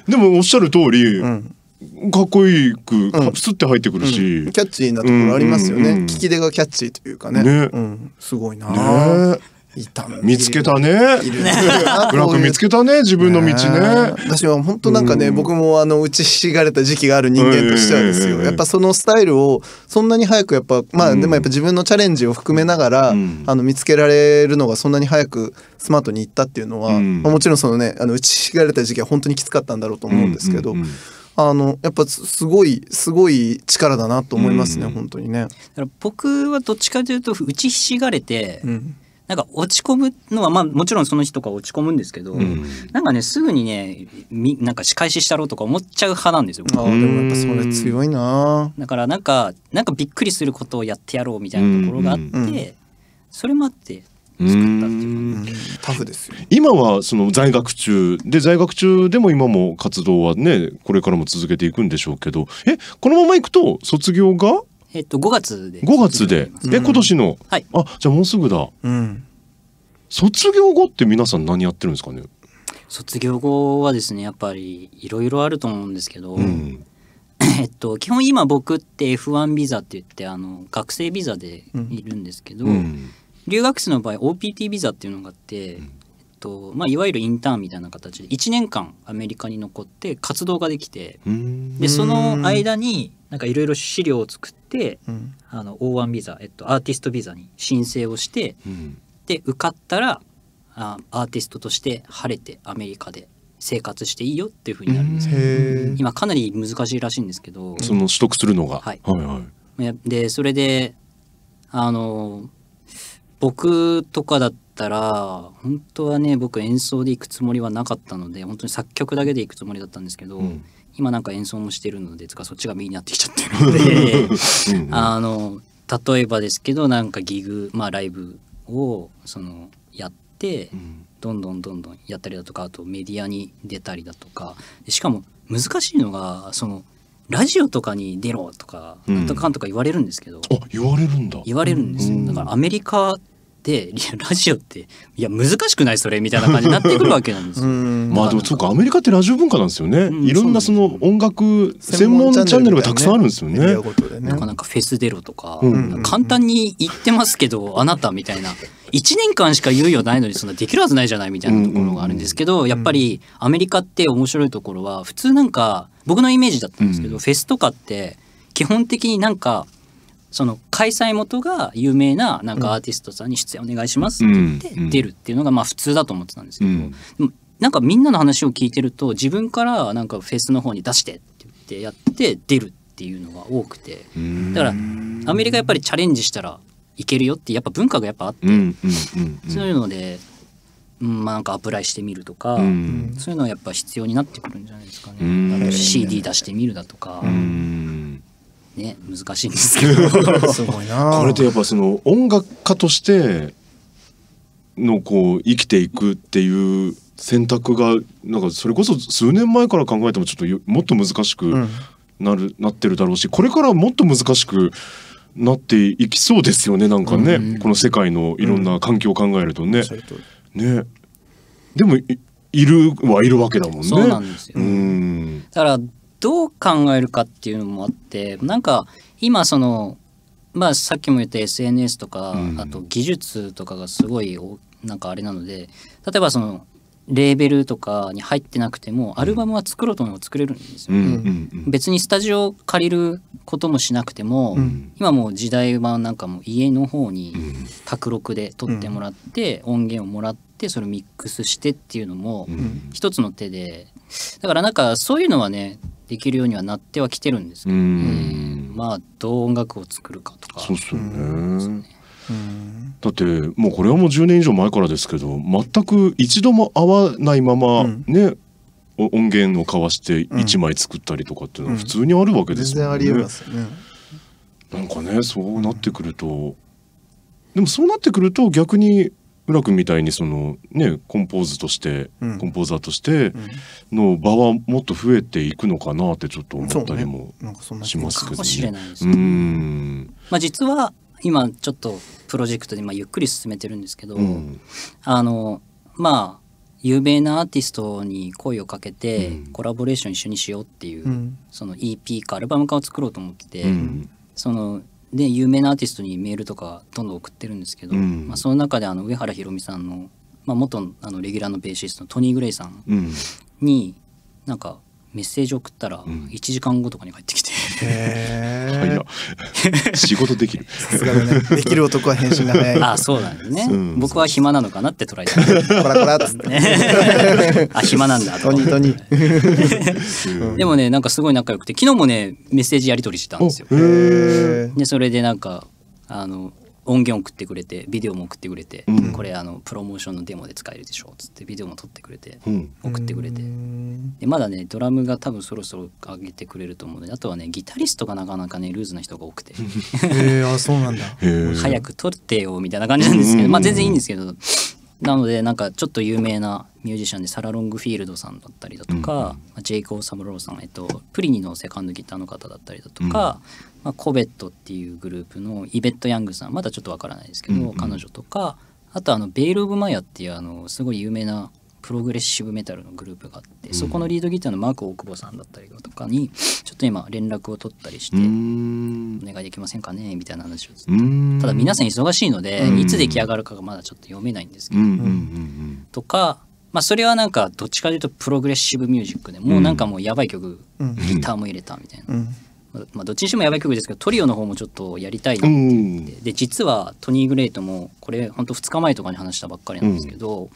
Speaker 2: でもおっしゃる通り、うんかっこいいく、スって入ってくるし、うん、キャッチーなところありますよね、うんうんうん、聞
Speaker 4: き手がキャッチーというかね、ねうん、すごいな、ね、
Speaker 2: 見つけたね。ブ *laughs* ラック見つけたね、自分
Speaker 4: の道ね。私は本当なんかね、僕もあの打ちひしがれた時期がある人間としてはですよ。やっぱそのスタイルをそんなに早くやっぱまあでもやっぱ自分のチャレンジを含めながら、あの見つけられるのがそんなに早くスマートにいったっていうのは、まあ、もちろんそのねあの打ちひしがれた時期は本当にきつかったんだろうと思うんですけど。あのやっぱすごいすごい
Speaker 3: 力だなと
Speaker 4: 思いますね、うん、本当にね。
Speaker 3: 僕はどっちかというと打ちひしがれて、うん、なんか落ち込むのはまあもちろんその日とか落ち込むんですけど、うん、なんかねすぐにねみなんか仕返ししたろうとか思っちゃう派なんですよ。あでもやっぱそれ強いな。だからなんかなんかびっくりすることをやってやろうみたいなところがあって、うん、それもあって
Speaker 2: 作ったっていうタフですよ今はその在学中で在学中でも今も活動はねこれからも続けていくんでしょうけどえこのままいくと卒業が
Speaker 3: えっと5月
Speaker 2: で五月でえ今年の、はい、あじゃあもうすぐだ、うん、卒業後って皆さん何やってるんですかね卒業
Speaker 3: 後はですねやっぱりいろいろあると思うんですけど、うん、えっと基本今僕って F1 ビザって言ってあの学生ビザでいるんですけど、うん、留学生の場合 OPT ビザっていうのがあって、とまあ、いわゆるインターンみたいな形で1年間アメリカに残って活動ができて
Speaker 1: でその間に
Speaker 3: なんかいろいろ資料を作って、うん、あの O1 ビザ、えっと、アーティストビザに申請をして、うん、で受かったらあアーティストとして晴れてアメリカで生活していいよっていうふうになるんですけど今かなり難しいらしいんですけどその取
Speaker 2: 得するのが、はい、は
Speaker 3: いはいでそれであの僕とかだったら本当はね僕演奏で行くつもりはなかったので本当に作曲だけで行くつもりだったんですけど、うん、今なんか演奏もしてるのでつかそっちが身になってきちゃってるので *laughs* あの例えばですけどなんかギグまあライブをそのやって、うん、どんどんどんどんやったりだとかあとメディアに出たりだとかしかも難しいのがそのラジオとかに出ろとか、うん、なんとかんとか言われるんですけど、あ言われるんだ言われるんですよだからアメリカでいやラジオっていや難しくないそれみたいな感じになってくるわけなん
Speaker 1: ですよ *laughs* まあ
Speaker 3: で
Speaker 2: もそうかアメリカってラジオ文化なんですよね、うん、いろんなその音楽専門チャンネルがたくさんあるんですよね。ねなんかなんかフェス出ろとか、うん、
Speaker 3: 簡単に言ってますけ
Speaker 2: どあなたみた
Speaker 1: いな
Speaker 3: 1年間しか猶予ないのにそんなできるはずないじゃないみたいなところがあるんですけど、やっぱりアメリカって面白いところは普通なんか僕のイメージだったんですけど、うん、フェスとかって基本的になんかその開催元が有名ななんかアーティストさんに出演お願いしますって言って出るっていうのがまあ普通だと思ってたんですけど、でなんかみんなの話を聞いてると自分からなんかフェスの方に出してって言ってやって出るっていうのが多くてだからアメリカやっぱりチャレンジしたらいけるよってやっぱ文化がやっぱあって、そういうので。まあ、なんかアプライしてみるとか、うん、そういうのはやっぱ必要になってくるんじゃないですかね。うん、CD 出してみるだとか。ね難
Speaker 2: しいんですけどすごいなれってやっぱその音楽家としてのこう生きていくっていう選択がなんかそれこそ数年前から考えてもちょっともっと難しくなる、うん、なってるだろうしこれからもっと難しくなっていきそうですよねなんかね、うん、この世界のいろんな環境を考えるとね。うん、ねでもいるはいる
Speaker 3: わけだもんね。そうなんですよ、だからどう考えるかっていうのもあってなんか今そのまあさっきも言った SNS とか、うん、あと技術とかがすごいなんかあれなので例えばそのレーベルとかに入ってなくてもアルバムは作ろうとも作れるんです
Speaker 1: よ、ね、うん、
Speaker 3: 別にスタジオ借りることもしなくても、うん、今もう時代はなんかもう家の方に卓録で撮ってもらって、うん、音源をもらってそれをミックスしてっていうのも一つの手でだからなんかそういうのはねできるようにはなってはきてるんですけど、ね、まあどう音楽を作るか
Speaker 2: とかそうっすよね。だってもうこれはもう10年以上前からですけど全く一度も合わないままね、うん音源を交わして1枚作ったりとかっていうのは普通にあるわけですよね。ね。なんかねそうなってくると、でもそうなってくると逆に浦君みたいにそのねコンポーズとして、うん、コンポーザーとしての場はもっと増えていくのかなってちょっと思ったりもしますけどね。
Speaker 1: うん
Speaker 3: まあ、実は今ちょっとプロジェクトでまあゆっくり進めてるんですけど、うん、あのまあ有名なアーティストに声をかけて、コラボレーション一緒にしようっていう、その EP かアルバム化を作ろうと思ってて、そので有名なアーティストにメールとかどんどん送ってるんですけど、うん、まあ、その中であの上原ひろみさんの、まあ、元あのレギュラーのベーシストのトニー・グレイさんに、うん、なんかメッセージ送ったら1時間後とかに帰ってきて、
Speaker 1: うん、
Speaker 2: へえ *laughs* 仕事できるさすがだねできる男は返信が早い *laughs*
Speaker 3: あそうなんですね、うん、僕は暇なのかなって捉えてコラコラっあ暇なんだとトニトでもねなんかすごい仲良くて昨日もねメッセージやり取りしたんですよでそれでなんかあの音源送ってくれてビデオも送ってくれて、うん、これあのプロモーションのデモで使えるでしょっつってビデオも撮ってくれて、うん、送ってくれてでまだねドラムが多分そろそろ上げてくれると思うのであとはねギタリストがなかなかねルーズな人が多くて *laughs*
Speaker 2: へえあそうなんだ早
Speaker 3: く撮ってよみたいな感じなんですけどまあ全然いいんですけどなのでなんかちょっと有名なミュージシャンでサラ・ロングフィールドさんだったりだとか、うん、ジェイコー・サムローさん、えっと、プリニのセカンドギターの方だったりだとか、うん、まあ、コベットっていうグループのイベット・ヤングさんまだちょっとわからないですけど、うんうん、彼女とかあとあのベイル・オブ・マヤっていうあのすごい有名なプログレッシブメタルのグループがあって、うん、そこのリードギターのマーク大久保さんだったりとかにちょっと今連絡を取ったりして「お願いできませんかね」みたいな話
Speaker 1: をただ皆さん
Speaker 3: 忙しいので、いつ出来上がるかがまだちょっと読めないんですけど、とかまあ、それはなんかどっちかというとプログレッシブミュージックでもうなんかもうやばい曲ギターも入れたみたいなまあ、どっちにしてもやばい曲ですけどトリオの方もちょっとやりたいなってって、うん、で実はトニー・グレイトもこれほんと2日前とかに話したばっかりなんですけど、うん、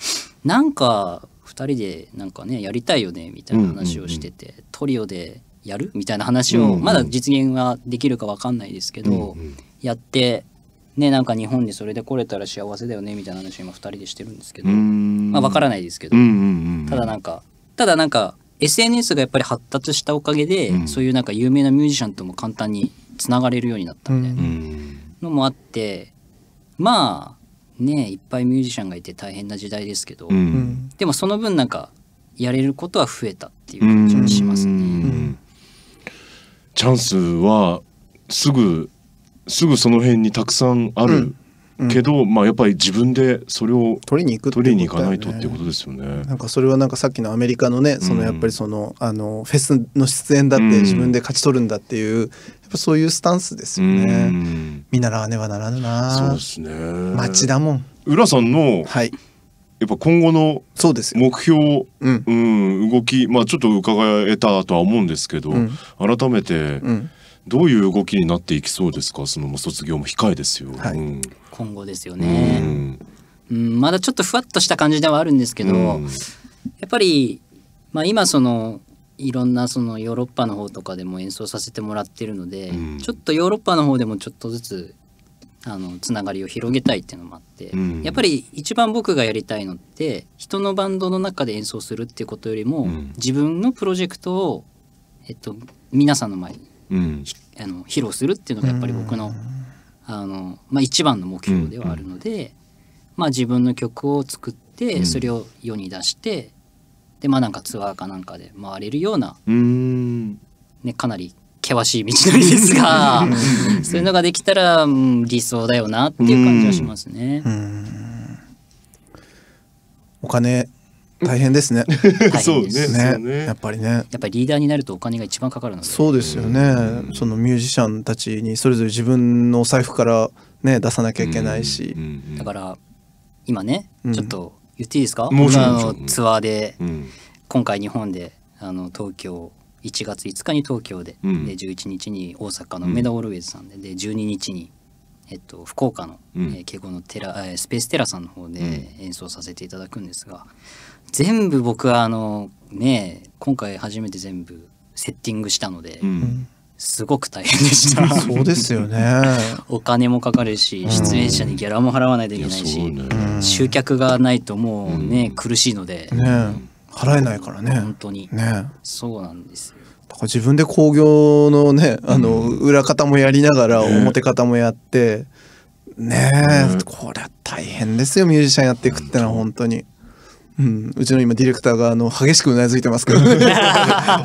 Speaker 3: なんか2人でなんかねやりたいよねみたいな話をしてて、うんうんうん、トリオでやるみたいな話を、まだ実現はできるか分かんないですけど、うんうん、やってねなんか日本にそれで来れたら幸せだよねみたいな話を今2人でしてるんですけど、
Speaker 1: まあ、分か
Speaker 3: らないですけど、うんう
Speaker 1: んうん、ただなん
Speaker 3: かただなんか SNS がやっぱり発達したおかげで、うん、そういうなんか有名なミュージシャンとも簡単につながれるようになったみたいなのもあって、まあねいっぱいミュージシャンがいて大変な時代ですけど、でもその分なんかやれることは増えたっていう感じしますね。
Speaker 2: チャンスはすぐすぐその辺にたくさんある、けど、うん、まあやっぱり自分でそれを取りに行く、ね、取りに行かないとっていうことですよね。なんかそれはなんかさっきのアメリカ
Speaker 4: のねそのやっぱりそのうん、あのフェスの出演だって自分で勝ち取るんだっていう、うん、やっぱそういうスタンスですよね。見習わねばならぬな。そうですね。町だもん。
Speaker 2: 浦さんの、はい、やっぱ今後の目標、うん、うん、動き、まあ、ちょっと伺えたとは思うんですけど、うん、改めて、うん、どういう動きになっていきそうですかその卒業も控えですよ、はいうん、今後ですよね、
Speaker 3: うん、まだちょっとふわっとした感じではあるんですけど、やっぱり、まあ、今そのいろんなそのヨーロッパの方とかでも演奏させてもらってるので、ちょっとヨーロッパの方でもちょっとずつあのつながりを広げたいっていうのもあって、うん、やっぱり一番僕がやりたいのって人のバンドの中で演奏するっていうことよりも、うん、自分のプロジェクトを、えっと、皆さんの前に、うん、あの披露するっていうのがやっぱり僕のあの、まあ、一番の目標ではあるので、まあ、自分の曲を作ってそれを世に出して、でまあなんかツアーかなんかで回れるような
Speaker 1: ね、
Speaker 3: かなり険しい道のりですがそういうのができたら、うん、理想だよなっていう感じはしますね。
Speaker 4: お金大変ですね。*laughs* そうすねやっぱ
Speaker 3: りね。やっぱりリーダーになるとお金が一番かかるので。
Speaker 4: そうですよね。そのミュージシャンたちにそれぞれ自分のお財布からね出さなきゃいけないし。
Speaker 3: だから今ねちょっと言っていいですか？もちろツアーで今回日本であの東京1月5日に東京で、で11日に大阪のメダオルウェイズさんでで12日に。えっと、福岡の、え稽古のテラ、えスペーステラさんの方で演奏させていただくんですが、全部僕はあのね今回初めて全部セッティングしたので、うん、すごく大変でしたそうですよね *laughs* お金もかかるし出演者にギャラも払わないといけないし、うん、集客がないともうね、うん、苦しいので、
Speaker 4: ね、払えないからね本当に、ね、
Speaker 3: そうなんですよ
Speaker 4: 自分で興行のねあの裏方もやりながら表方もやって、ねえ、これは大変ですよミュージシャンやっていくってのは本当に。うん、うちの今ディレクターがあの激しくうなずいてますけど、*laughs* ね、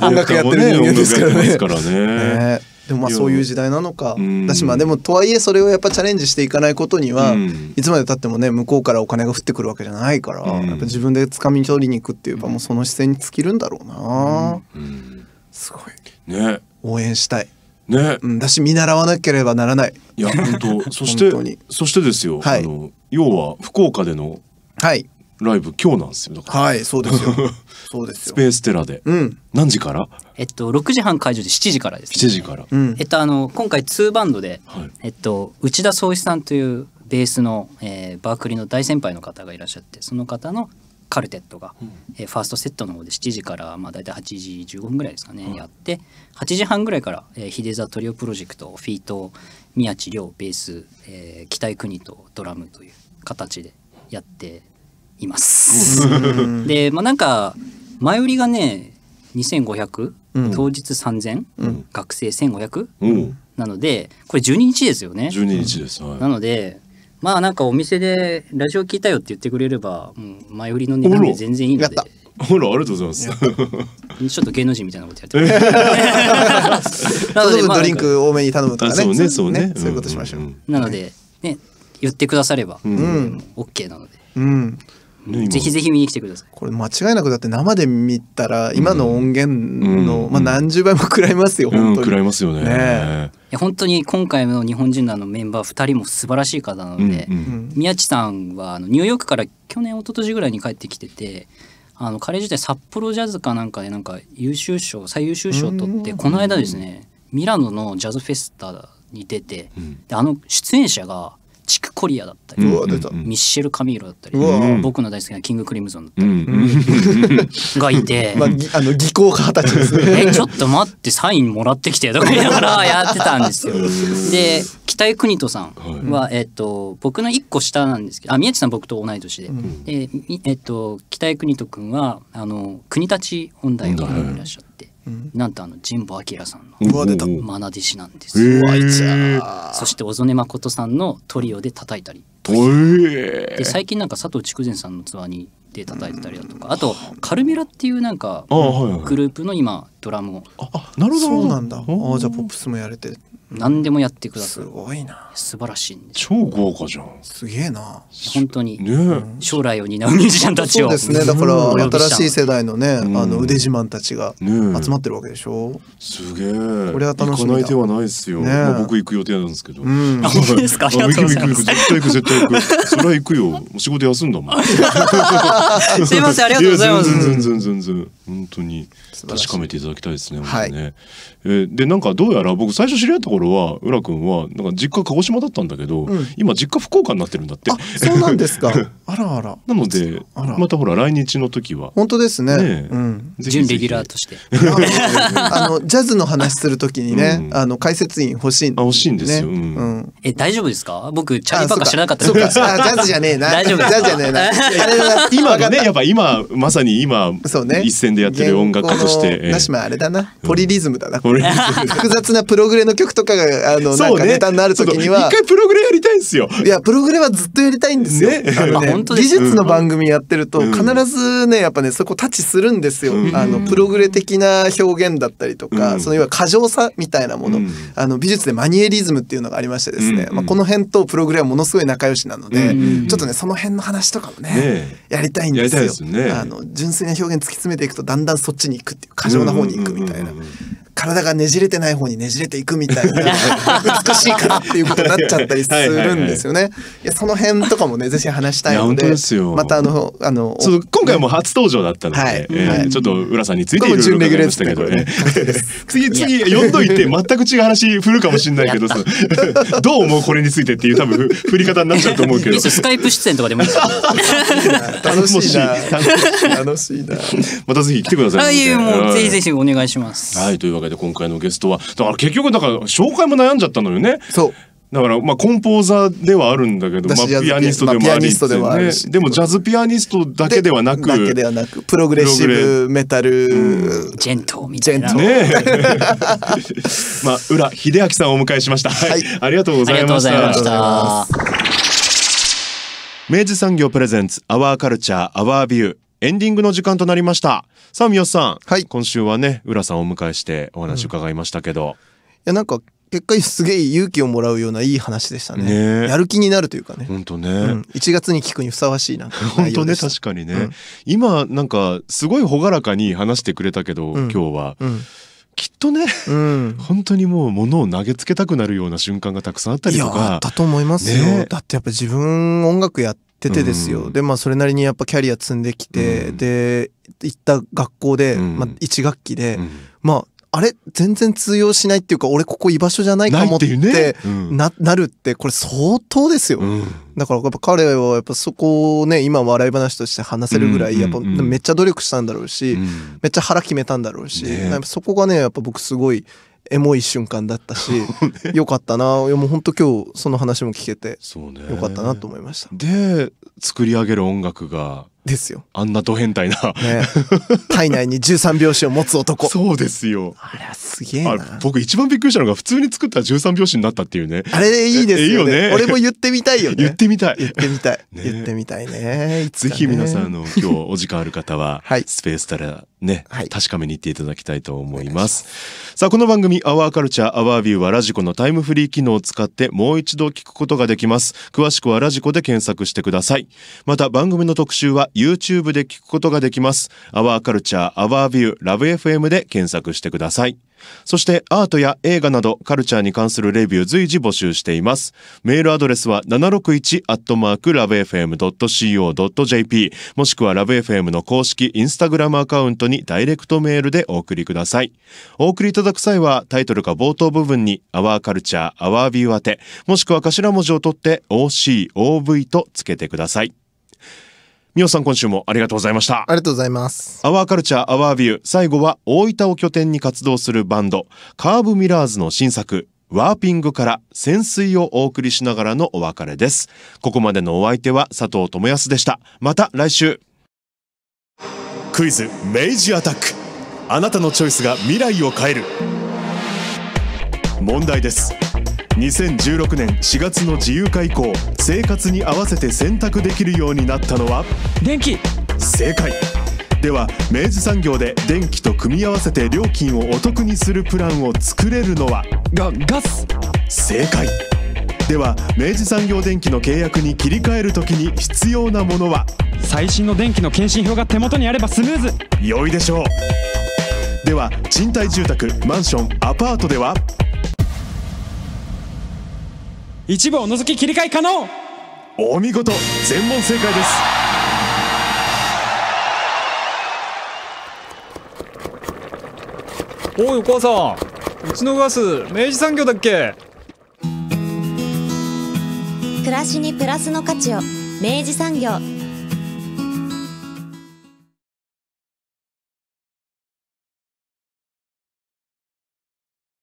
Speaker 1: 音楽やってる人間ですからね。でもまあそういう
Speaker 4: 時代なのかだしまあでもとはいえそれをやっぱチャレンジしていかないことには、いつまでたってもね向こうからお金が降ってくるわけじゃないから、やっぱ自分で掴み取りに行くっていうかもうその姿勢に尽きるんだろうな、すごい、ね、応援したい。ね、うん、だし見習わなければならない。いや本当 *laughs* そしてそしてですよ、あの要は
Speaker 3: 福岡でのはい、ライブ今日なんですよ。はいそうですよ。
Speaker 4: *laughs* そうですスペーステラで、う
Speaker 3: ん、何時から？えっと六時半会場で七時からです、ね。7時から。うん、えっとあの今回ツーバンドで、はい、えっと内田総一さんというベースの、えー、バークリーの大先輩の方がいらっしゃってその方のカルテットが、うん、えー、ファーストセットの方で7時からまあ大体八時十五分ぐらいですかね、うん、やって八時半ぐらいから、えー、ヒデザトリオプロジェクトフィート宮地亮ベース、えー、北井邦とドラムという形でやっています。で、まあ、なんか前売りがね2500、当日3000、うん、学生1500、うん、なのでこれ12日ですよね。12日です、はい、なのでまあなんかお店でラジオ聞いたよって言ってくれれば、う前売りの値段で全然いいので。ほらありがとうございます。*laughs* ちょっと芸能人みたいなことやって
Speaker 1: る。*laughs* なので、まあ、ドリンク多めに頼むとか
Speaker 3: ね。そうね、そうね、いうことしましょう。なので、ね、言ってくだされば、オッケーなので。うん。ぜひぜひ見に来てください
Speaker 4: これ間違いなくだって生で見たら今の音源の、うん、まあ、何十倍も食らいますよ、うん、本当に、食らいますよね、ね、い
Speaker 3: や本当に今回の日本人のメンバー2人も素晴らしい方なので、うんうん、宮地さんはあのニューヨークから去年一昨年ぐらいに帰ってきててあの彼自体札幌ジャズかなんかでなんか優秀賞最優秀賞を取ってこの間ですねミラノのジャズフェスタに出て、であの出演者がチク・コリアだったり、うん、ミッシェル・カミーロだったり、うん、僕の大好きなキング・クリムゾンだっ
Speaker 1: たり、
Speaker 3: *laughs* がいて、*laughs* まあ、あの技巧家たちですね *laughs* えちょっと待ってサインもらってきてとか言いながらやってたんですよ。で北井邦人さんは、はい、えっと、僕の1個下なんですけどあ宮地さん僕と同い年でで、えっと、北井邦人君はあの国立音大学にいらっしゃって。なんとあの神保明さんのうわ出た」「まな弟子なんですよ。そして小曽根誠さんのトリオで叩いたり。
Speaker 2: で最
Speaker 3: 近なんか佐藤筑前さんのツアーにで叩いたりだとか、あとカルメラっていうなんか
Speaker 4: グ
Speaker 3: ループの今ドラムを。あ、なる
Speaker 4: ほ
Speaker 2: ど。そうな
Speaker 3: んだ。あじゃあポップスもやれて。何でもやってくださるすごいな素晴らしい超豪華じゃんすげえな本当にね。将来を担うミュージシャンたちを、そうですねだから新しい
Speaker 4: 世代のね、あの腕自慢たちが集まってるわけでしょ、う。すげえこれは楽しみだ行かない手はないですよ、僕
Speaker 2: 行く予定なんですけど、うん、*laughs* 本当ですか行く行く行く絶対行く絶対行くそれは行くよ仕事休んだもん *laughs* すいませんありがとうございます全然全然全然本当に確かめていただきたいですね。はい、ねえー、でなんかどうやら僕最初知り合った頃は浦君はなんか実家鹿児島だったんだけど、うん、今実家福岡になってるんだって。そうなんですか。*laughs* あらあら。なのであらまたほら来日の時は本
Speaker 4: 当ですね。ねうん。準レギュラーとして。あの *laughs* ジャズの話するときにね、あの解説員欲
Speaker 2: しい、ね、あ欲しいんですよ。うん、え大丈夫ですか？僕チャリバカ知らなかった。そうか。あジャズじゃねえな。大丈夫。ジャズじゃねえな。*laughs* 今がねやっぱ今まさに今そうね一戦でやってる音楽家として。なし
Speaker 4: まあれだな、ポリリズムだな。ポリ複雑なプログレの曲とかがあの、なんかネタになるときには。一回
Speaker 2: プログレやりたいんですよ。
Speaker 4: いやプログレはずっとやりたいんですよ。技術の番組やってると必ずねやっぱねそこタッチするんですよ。あのプログレ的な表現だったりとか、そのいわ過剰さみたいなもの、あの美術でマニエリズムっていうのがありましてですね、まあこの辺とプログレはものすごい仲良しなので、ちょっとねその辺の話とかもねやりたいんですよ。あの純粋な表現突き詰めていくととだんだんそっちに行くっていう過剰な方に行くみたいな体がねじれてない方にねじれていくみたいな *laughs*
Speaker 2: 美し
Speaker 1: いからっていうことになっちゃった
Speaker 4: りするんですよね。いやその辺とかもねぜひ話したいのでまたあのあの
Speaker 2: 今回も初登場だったので、はいえー、ちょっと浦さんについていろいろ伺いましたけど、ね、次次読んどいて全く違う話振るかもしれないけど *laughs* どう思うこれについてっていう多分振り方になっちゃうと思うけどスカイプ出演とかでもいい楽しいな楽しいなまたぜひ来てください。いえ、もうぜひぜひお願いします。はい、というわけで今回のゲストは、だから結局だから紹介も悩んじゃったのよね。そう。だからまあコンポーザーではあるんだけど、まあ、ピアニストでもあり、ね、でもジャズピアニストだけではなくだけではなくプログレッシブメタル、うん、ジェントみたいなね *laughs* まあ浦秀明さんをお迎えしました、はい、ありがとうございました明治産業プレゼンツアワーカルチャーアワービューエンディングの時間となりましたさあ三好さん、はい、今週はね浦さんをお迎えしてお話伺いましたけど、うん、いやなんか結果
Speaker 4: すげえ勇気をもらうようないい話でしたね、
Speaker 2: ね、やる気になるというかね本当ね、うん、
Speaker 4: 1月に聞
Speaker 2: くにふさわしいな *laughs* 本当ね確かにね、うん、今なんかすごい朗らかに話してくれたけど、うん、今日は、きっとね、うん、本当にもう物を投げつけたくなるような瞬間がたくさんあったりとかあった
Speaker 4: と思いますよ、ね、だってやっぱ自分音楽やって出てですよ、うん、でまあそれなりにやっぱキャリア積んできて、うん、で行った学校で、まあ、1学期で、まああれ全然通用しないっていうか俺ここ居場所じゃないかもってな、ねうん、なるってこれ相当ですよ、うん、だからやっぱ彼はやっぱそこをね今笑い話として話せるぐらいやっぱめっちゃ努力したんだろうし、うん、めっちゃ腹決めたんだろうし、ね、そこがねやっぱ僕すごいエモい瞬間だったし、*laughs* ね、よかったないやもう本当今日その話も聞けて、ね、よかったなと思いました、で
Speaker 2: 作り上げる音楽がですよあんなド変態な、ね、体内に13拍子を持つ男そうですよあれはすげえな僕一番びっくりしたのが普通に作ったら13拍子になったっていうねあれいいですよねいいよね俺も言ってみたいよね言ってみたい言ってみたい、ね、言っ
Speaker 4: てみたいねぜひ皆さんの今
Speaker 2: 日お時間ある方は、はい、スペースからね、はい、確かめに行っていただきたいと思いますさあこの番組「アワーカルチャーアワービューはラジコのタイムフリー機能を使ってもう一度聞くことができます詳しくはラジコで検索してくださいまた番組の特集は YouTube で聞くことができます。Our Culture, Our View, LoveFM で検索してください。そしてアートや映画などカルチャーに関するレビュー随時募集しています。メールアドレスは 761-lovefm.co.jp もしくは LoveFM の公式インスタグラムアカウントにダイレクトメールでお送りください。お送りいただく際はタイトルか冒頭部分に Our Culture, Our View 宛てもしくは頭文字を取って OCOV とつけてください。みおさん今週もありがとうございましたありがとうございますアワーカルチャーアワービュー最後は大分を拠点に活動するバンドカーブミラーズの新作ワーピングから潜水をお送りしながらのお別れですここまでのお相手は佐藤智康でしたまた来週クイズ明治アタックあなたのチョイスが未来を変える問題です2016年4月の自由化以降生活に合わせて選択できるようになったのは電気正解では明治産業で電気と組み合わせて料金をお得にするプランを作れるのはがガス正解では明治産業電機の契約に切り替える時に必要なものは最新の電気の検診票が手元にあればスムーズ良いでしょうでは賃貸住宅マンションアパートでは一部を除き切り替え可能お見事全問正解で
Speaker 3: すおいお母さんうちのガス明治産業だっけ暮らしにプラスの価値を明治産業